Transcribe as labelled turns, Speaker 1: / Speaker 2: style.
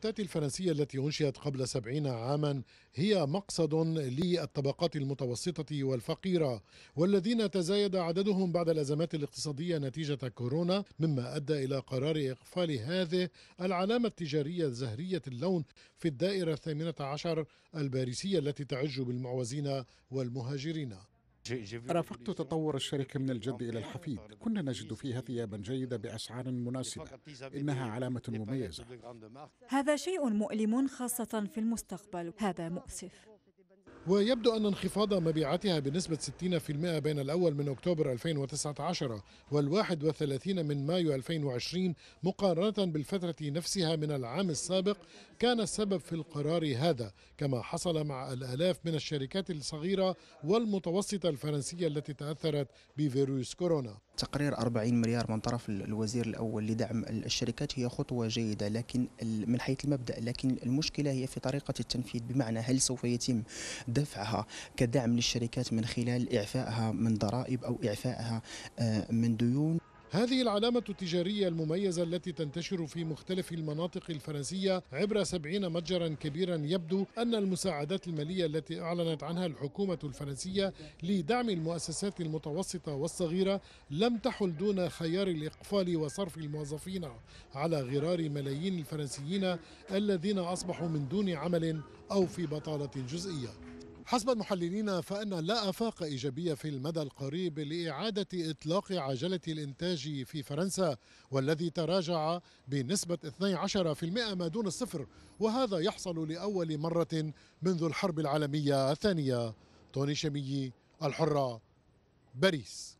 Speaker 1: تاتي الفرنسية التي أنشئت قبل سبعين عاما هي مقصد للطبقات المتوسطة والفقيرة والذين تزايد عددهم بعد الأزمات الاقتصادية نتيجة كورونا مما أدى إلى قرار إقفال هذه العلامة التجارية الزهرية اللون في الدائرة الثامنة عشر الباريسية التي تعج بالمعوزين والمهاجرين رافقت تطور الشركة من الجد إلى الحفيد كنا نجد فيها ثيابا جيدة بأسعار مناسبة إنها علامة مميزة
Speaker 2: هذا شيء مؤلم خاصة في المستقبل هذا مؤسف
Speaker 1: ويبدو أن انخفاض مبيعاتها بنسبة 60% بين الأول من أكتوبر 2019 والواحد من مايو 2020 مقارنة بالفترة نفسها من العام السابق كان السبب في القرار هذا كما حصل مع الآلاف من الشركات الصغيرة والمتوسطة الفرنسية التي تأثرت بفيروس كورونا
Speaker 2: تقرير 40 مليار من طرف الوزير الاول لدعم الشركات هي خطوه جيده لكن من حيث المبدا لكن المشكله هي في طريقه التنفيذ بمعنى هل سوف يتم دفعها كدعم للشركات من خلال اعفائها من ضرائب او اعفائها آه، من ديون
Speaker 1: هذه العلامة التجارية المميزة التي تنتشر في مختلف المناطق الفرنسية عبر سبعين متجرا كبيرا يبدو أن المساعدات المالية التي أعلنت عنها الحكومة الفرنسية لدعم المؤسسات المتوسطة والصغيرة لم تحل دون خيار الإقفال وصرف الموظفين على غرار ملايين الفرنسيين الذين أصبحوا من دون عمل أو في بطالة جزئية حسب المحللين فإن لا آفاق إيجابية في المدى القريب لإعادة إطلاق عجلة الإنتاج في فرنسا والذي تراجع بنسبة 12% ما دون الصفر وهذا يحصل لأول مرة منذ الحرب العالمية الثانية توني شمي الحرة باريس